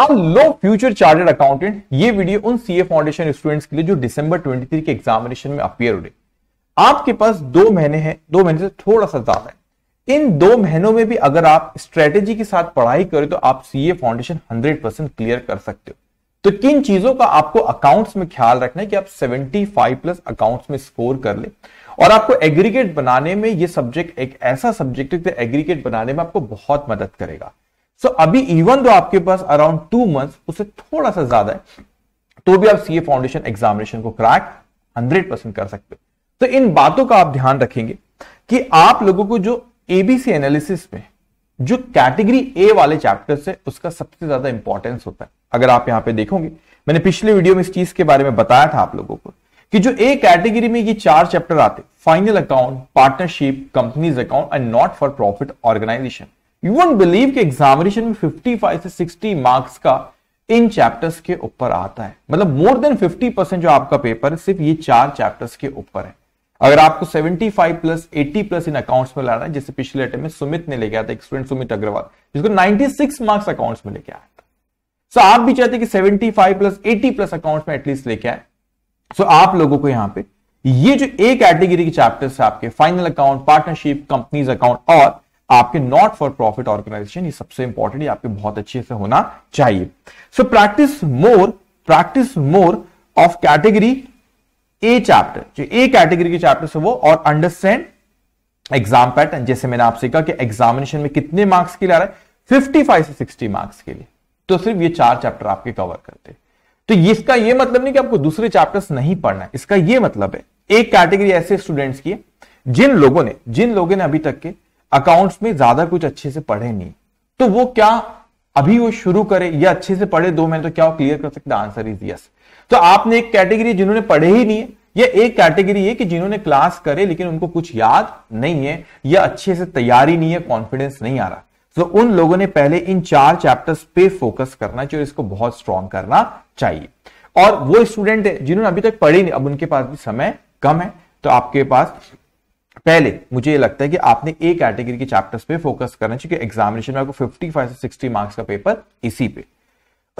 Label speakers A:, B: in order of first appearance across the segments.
A: Hello future chartered accountant ये video उन CA foundation students के लिए जो दिसंबर 23 के एग्जामिनेशन में अपियर हो रहे आपके पास दो महीने हैं दो महीने से थोड़ा सा ज्यादा है इन दो महीनों में भी अगर आप स्ट्रेटेजी के साथ पढ़ाई करें तो आप सीए फाउंडेशन 100 परसेंट क्लियर कर सकते हो तो किन चीजों का आपको अकाउंट्स में ख्याल रखना है कि आप सेवेंटी प्लस अकाउंट्स में स्कोर कर ले और आपको एग्रीगेट बनाने में ये सब्जेक्ट एक ऐसा सब्जेक्ट है जो एग्रीगेट बनाने में आपको बहुत मदद करेगा सो अभी इवन दो आपके पास अराउंड टू मंथ उससे थोड़ा सा ज्यादा है तो भी आप सीए फाउंडेशन एग्जामिनेशन को क्रैक हंड्रेड परसेंट कर सकते हो तो इन बातों का आप ध्यान रखेंगे कि आप लोगों को जो एबीसी एनालिसिस में जो कैटेगरी ए वाले चैप्टर है उसका सबसे ज्यादा इंपॉर्टेंस होता है अगर आप यहां पे देखोगे मैंने पिछले वीडियो में इस चीज के बारे में बताया था आप लोगों को कि जो ए कैटेगरी में ये चार चैप्टर आते final account partnership companies account and not for profit organization you won't believe कि एग्जामिनेशन में 55 से 60 मार्क्स का इन चैप्टर्स के ऊपर आता है मतलब मोर देन 50 परसेंट जो आपका पेपर है सिर्फ ये चार चैप्टर्स के ऊपर है अगर आपको 75 प्लस 80 प्लस इन अकाउंट्स में लाना है जैसे पिछले अटेम्प में सुमित ने लेके आया था स्टूडेंट सुमित अग्रवाल जिसको 96 मार्क्स अकाउंट्स में लेके आया था सो so, आप भी चाहते कि 75 प्लस 80 प्लस अकाउंट्स में एटलीस्ट लेके आए सो so, आप लोगों को यहां पे ये जो ए कैटेगरी के चैप्टर्स है आपके final account partnership companies account और आपके नॉट फॉर प्रॉफिट ऑर्गेनाइजेशन ये सबसे इंपॉर्टेंट है आपके बहुत अच्छे से होना चाहिए so practice more practice more of category A chapter जो ए कैटेगरी के चैप्टर है वो और अंडरस्टैंड एग्जाम पैटर्न जैसे मैंने आपसे कहा कि एग्जामिनेशन में कितने मार्क्स के लिए आ रहा है फिफ्टी फाइव से सिक्सटी मार्क्स के लिए तो सिर्फ ये चार चैप्टर आपके कवर करते हैं तो इसका ये मतलब नहीं कि आपको दूसरे चैप्टर्स नहीं पढ़ना है इसका ये मतलब है एक कैटेगरी ऐसे स्टूडेंट्स की है जिन लोगों ने जिन लोगों ने अभी तक के अकाउंट्स में ज्यादा कुछ अच्छे से पढ़े नहीं तो वो क्या अभी वो शुरू करे या अच्छे से पढ़े दो महीने तो क्या वो क्लियर कर सकता आंसर इज यस तो आपने एक कैटेगरी जिन्होंने पढ़े ही नहीं है या एक कैटेगरी है कि जिन्होंने क्लास करे लेकिन उनको कुछ याद नहीं है या अच्छे से तैयारी नहीं है कॉन्फिडेंस नहीं आ रहा तो उन लोगों ने पहले इन चार चैप्टर्स पे फोकस करना चाहिए इसको बहुत स्ट्रांग करना चाहिए और वो स्टूडेंट है जिन्होंने अभी तक पढ़े नहीं अब उनके पास भी समय कम है तो आपके पास पहले मुझे ये लगता है कि आपने ए कैटेगरी के चैप्टर्स पे फोकस करना चाहिए एग्जामिनेशन में आपको 55 से 60 मार्क्स का पेपर इसी पे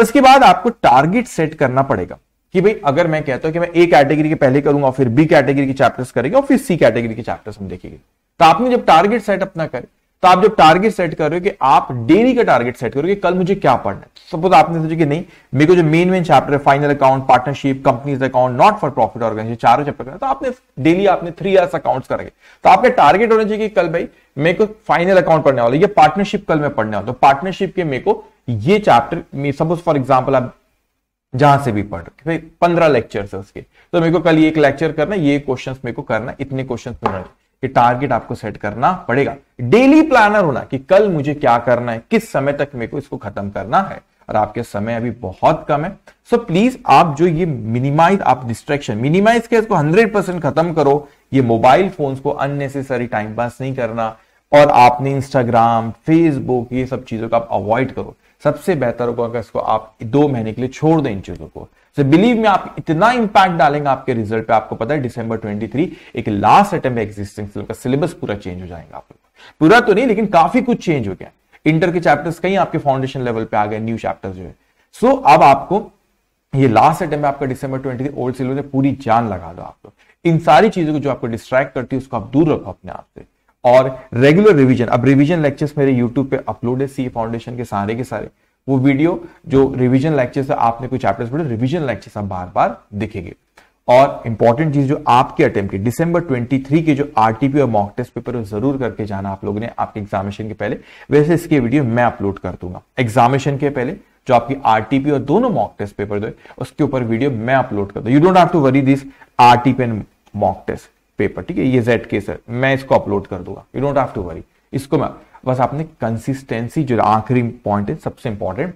A: उसके बाद आपको टारगेट सेट करना पड़ेगा कि भाई अगर मैं कहता हूं कि मैं ए कैटेगरी के पहले करूंगा फिर बी कैटेगरी के चैप्टर्स करेंगे और फिर सी कैटेगरी के चैप्टर्स हम देखेंगे तो आपने जब टारगेट सेट अपना करें तो आप जब टारगेट सेट कर रहे हो कि आप डेली का टारगेट सेट करो कि कल मुझे क्या पढ़ना है सपोज आपने सोचा कि नहीं मेरे को जो मेन मेन चैप्टर है final account partnership companies account not for profit organisation चारों चैप्टर करना तो आपने डेली आपने थ्री आर्स अकाउंट्स करेंगे तो आपका टारगेट होना चाहिए कि कल भाई मेरे को फाइनल अकाउंट पढ़ने वाला ये पार्टनरशिप कल मैं पढ़ने वाला तो पार्टनरशिप के मेरे को ये चैप्टर सपोज फॉर एग्जाम्पल आप जहां से भी पढ़ रहे पंद्रह लेक्चर है उसके तो मेरे को कल एक लेक्चर करना ये क्वेश्चन मेरे को करना इतने क्वेश्चन तो पढ़ना कि टारगेट आपको सेट करना पड़ेगा डेली प्लानर होना कि कल मुझे क्या करना है किस समय तक मेरे को इसको खत्म करना है और आपके समय अभी बहुत कम है सो so, प्लीज आप जो ये मिनिमाइज आप डिस्ट्रेक्शन मिनिमाइज के इसको 100 परसेंट खत्म करो ये मोबाइल फोन्स को अननेसेसरी टाइम पास नहीं करना और आपने इंस्टाग्राम फेसबुक ये सब चीजों को आप अवॉइड करो सबसे बेहतर होगा अगर इसको आप दो महीने के लिए छोड़ दें इन चीजों को सो बिलीव में आप इतना इंपैक्ट डालेंगे आपके रिजल्ट पे आपको पता है डिसंबर 23 एक लास्ट अटेम्प एग्जिस्टिंग का सिलेबस पूरा चेंज हो जाएगा आप पूरा तो नहीं लेकिन काफी कुछ चेंज हो गया इंटर के चैप्टर्स कहीं आपके फाउंडेशन लेवल पे आ गए न्यू चैप्टर जो है सो so, अब आपको ये लास्ट अटेम्प आपका डिसंबर ट्वेंटी ओल्ड सिलेबस में पूरी जान लगा दो आप इन सारी चीजों को जो आपको डिस्ट्रैक्ट करती है उसको आप दूर रखो अपने आप से और रेगुलर रिवीजन अब रिवीजन लेक्चर्स मेरे यूट्यूब पे अपलोड है सी फाउंडेशन के सारे के सारे वो वीडियो जो रिविजन लेक्चर से आपने कोई चैप्टर्स पढ़े रिविजन लेक्चर से बार बार दिखेंगे और इंपॉर्टेंट चीज जो आपके अटेम्प्ट की डिसंबर 23 के जो आरटीपी और मॉक टेस्ट पेपर जरूर करके जाना आप लोगों ने आपके एग्जामिनेशन के पहले वैसे इसके वीडियो मैं अपलोड कर दूंगा एग्जामिनेशन के पहले जो आपकी आरटीपी और दोनों मॉक टेस्ट पेपर दो उसके ऊपर वीडियो मैं अपलोड कर दू you don't have to worry this RTP and mock test paper ठीक है ये जेड केस है मैं इसको अपलोड कर दूंगा you don't have to worry इसको मैं बस आपने कंसिस्टेंसी जो आखिरी पॉइंट है सबसे इंपॉर्टेंट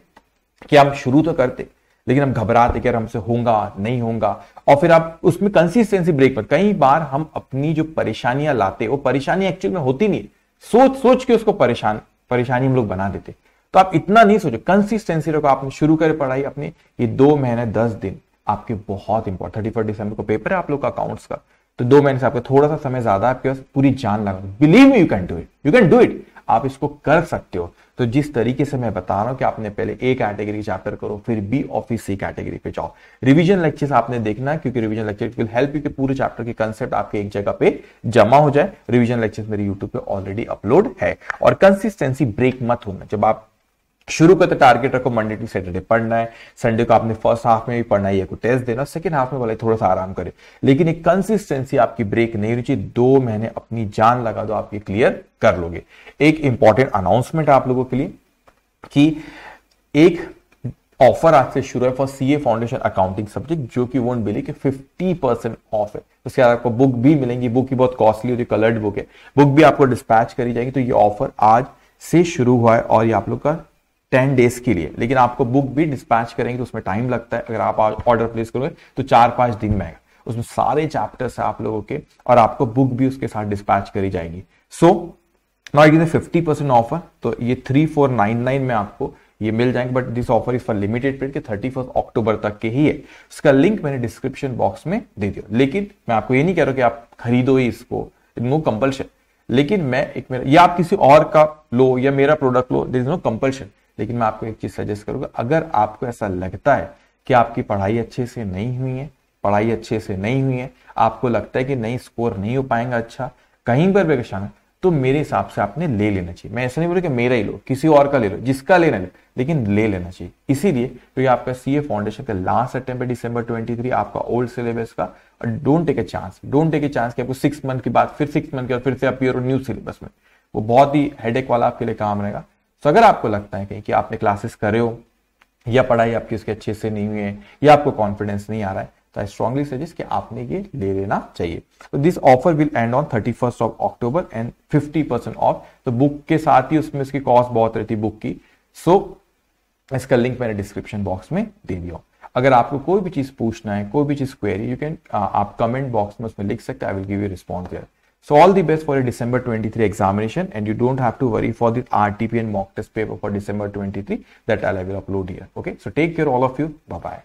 A: कि हम शुरू तो करते लेकिन हम घबराते कि हमसे होगा नहीं होगा और फिर आप उसमें कंसिस्टेंसी ब्रेक पर कई बार हम अपनी जो परेशानियां लाते वो परेशानी एक्चुअल में होती नहीं सोच सोच के उसको परेशान परेशानी हम लोग बना देते तो आप इतना नहीं सोचो कंसिस्टेंसी रखो आपने शुरू करे पढ़ाई अपने ये दो महीने दस दिन आपके बहुत इंपॉर्टेंट थर्टी फर्स्ट दिसंबर को पेपर है आप लोग का अकाउंट्स का तो दो महीने से आपका थोड़ा सा समय ज्यादा आपके पास पूरी जान लगा believe you can do it you can do it आप इसको कर सकते हो तो जिस तरीके से मैं बता रहा हूं कि आपने पहले ए कैटेगरी चैप्टर करो फिर बी और फिर सी कैटेगरी पे जाओ रिवीजन लेक्चर्स आपने देखना क्योंकि revision lecture will help you कि पूरे चैप्टर के कंसेप्ट आपके एक जगह पे जमा हो जाए रिवीजन लेक्चर्स मेरे यूट्यूब पे ऑलरेडी अपलोड है और कंसिस्टेंसी ब्रेक मत होना जब आप शुरू करते टारगेट रखो मंडे टू सैटरडे पढ़ना है संडे को आपने फर्स्ट हाफ में भी पढ़ना है टेस्ट देना सेकंड हाफ में बोले थोड़ा सा आराम करे लेकिन एक कंसिस्टेंसी आपकी ब्रेक नहीं रुचि दो महीने अपनी जान लगा दो आप ये क्लियर कर लोगे एक इंपॉर्टेंट अनाउंसमेंट आप लोगों के लिए कि एक ऑफर आज से शुरू है for A foundation accounting subject जो कि वोट बिली के फिफ्टी परसेंट ऑफ है उसके बाद आपको बुक भी मिलेंगी बुक की बहुत कॉस्टली होती है कलर्ड बुक है बुक भी आपको डिस्पैच करी जाएगी तो ये ऑफर आज से शुरू हुआ है और ये आप लोग का टेन डेज के लिए लेकिन आपको बुक भी डिस्पैच करेंगे तो उसमें टाइम लगता है अगर आप ऑर्डर प्लेस करोगे तो चार पांच दिन में आएगा उसमें सारे चैप्टर्स है आप लोगों के और आपको बुक भी उसके साथ डिस्पैच करी जाएगी so not it is fifty percent offer तो ये थ्री फोर नाइन नाइन में आपको ये मिल जाएंगे but this offer is for limited period के थर्टी फर्स्ट अक्टूबर तक के ही है इसका लिंक मैंने डिस्क्रिप्शन बॉक्स में दे दिया लेकिन मैं आपको ये नहीं कह रहा कि आप खरीदो ही इसको नो कंपल्शन लेकिन मैं एक मेरा या आप किसी और का लो या मेरा प्रोडक्ट लो दिस नो कंपल्शन लेकिन मैं आपको एक चीज सजेस्ट करूंगा अगर आपको ऐसा लगता है कि आपकी पढ़ाई अच्छे से नहीं हुई है पढ़ाई अच्छे से नहीं हुई है आपको लगता है कि नहीं स्कोर नहीं हो पाएगा अच्छा कहीं पर परेशान है तो मेरे हिसाब से आपने ले लेना चाहिए मैं ऐसा नहीं बोलूँ कि मेरा ही लो किसी और का ले लो जिसका लेना ले लेकिन ले लेना चाहिए इसीलिए तो आपका सी ए फाउंडेशन का लास्ट अटेम्प्ट दिसंबर थ्री आपका ओल्ड सिलेबस का और don't take a chance don't take a chance कि आपको सिक्स मंथ के बाद फिर सिक्स मंथ के बाद फिर से आप हो न्यू सिलेबस में वो बहुत ही हेडेक वाला आपके लिए काम रहेगा सो अगर आपको लगता है कहीं कि आपने क्लासेस करे हो या पढ़ाई आपकी उसके अच्छे से नहीं हुई है या आपको कॉन्फिडेंस नहीं आ रहा है तो आई स्ट्रॉन्गली सजेस्ट कि आपने ये ले लेना चाहिए तो this offer will end on thirty first of October and fifty percent off तो बुक के साथ ही उसमें उसकी कॉस्ट बहुत रहती बुक की सो so, इसका लिंक मैंने डिस्क्रिप्शन बॉक्स में दे दिया अगर आपको कोई भी चीज पूछना है कोई भी चीज क्वेरी यू कैन आप कमेंट बॉक्स में उसमें लिख सकते हैं I will give you response there So all the best for your December 23 examination and you don't have to worry for the RTP and mock test paper for December 23 that I will upload here. Okay, so take care all of you. Bye-bye.